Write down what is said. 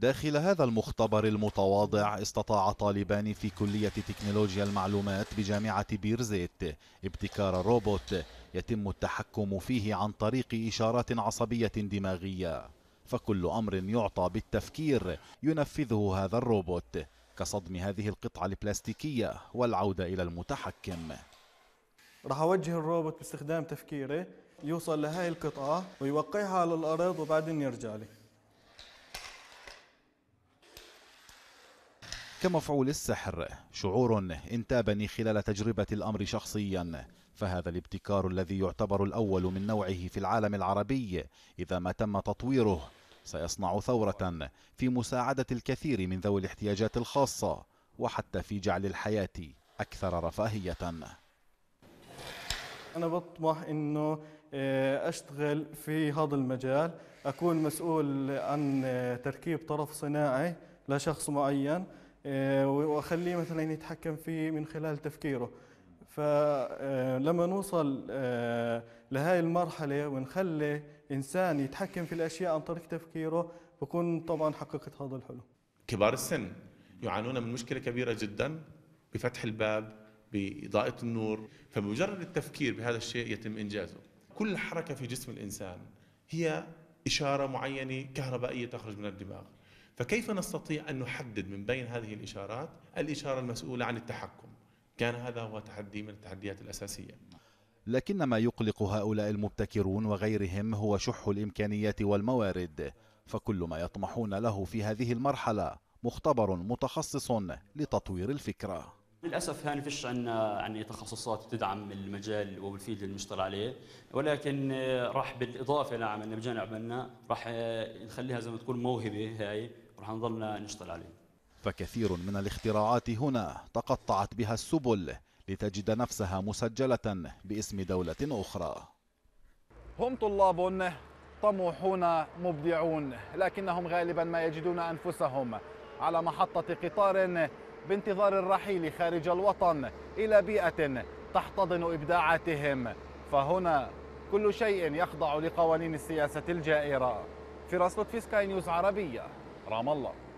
داخل هذا المختبر المتواضع استطاع طالبان في كلية تكنولوجيا المعلومات بجامعة بيرزيت ابتكار روبوت يتم التحكم فيه عن طريق إشارات عصبية دماغية فكل أمر يعطى بالتفكير ينفذه هذا الروبوت كصدم هذه القطعة البلاستيكية والعودة إلى المتحكم راح أوجه الروبوت باستخدام تفكيره يوصل لهاي القطعة ويوقعها على الأرض وبعدين يرجع لي كمفعول السحر شعور انتابني خلال تجربة الأمر شخصيا فهذا الابتكار الذي يعتبر الأول من نوعه في العالم العربي إذا ما تم تطويره سيصنع ثورة في مساعدة الكثير من ذوي الاحتياجات الخاصة وحتى في جعل الحياة أكثر رفاهية أنا بطمح أنه آه، أشتغل في هذا المجال أكون مسؤول عن آه، تركيب طرف صناعي لشخص معين آه، واخليه مثلا يتحكم فيه من خلال تفكيره فلما آه، نوصل آه، لهاي المرحله ونخلي انسان يتحكم في الاشياء عن طريق تفكيره بكون طبعا حققت هذا الحلم كبار السن يعانون من مشكله كبيره جدا بفتح الباب باضاءه النور فبمجرد التفكير بهذا الشيء يتم انجازه كل حركه في جسم الانسان هي اشاره معينه كهربائيه تخرج من الدماغ فكيف نستطيع أن نحدد من بين هذه الإشارات الإشارة المسؤولة عن التحكم كان هذا هو تحدي من التحديات الأساسية لكن ما يقلق هؤلاء المبتكرون وغيرهم هو شح الإمكانيات والموارد فكل ما يطمحون له في هذه المرحلة مختبر متخصص لتطوير الفكره للاسف هان فيش عندنا يعني تخصصات تدعم المجال والفيلد اللي بنشتغل عليه ولكن راح بالاضافه لعملنا بجانب عملنا راح نخليها زي ما تكون موهبه هاي راح نضلنا نشتغل عليه فكثير من الاختراعات هنا تقطعت بها السبل لتجد نفسها مسجله باسم دوله اخرى هم طلاب طموحون مبدعون لكنهم غالبا ما يجدون انفسهم على محطه قطار بانتظار الرحيل خارج الوطن إلى بيئة تحتضن إبداعاتهم فهنا كل شيء يخضع لقوانين السياسة الجائرة فراس في سكاي نيوز عربية رام الله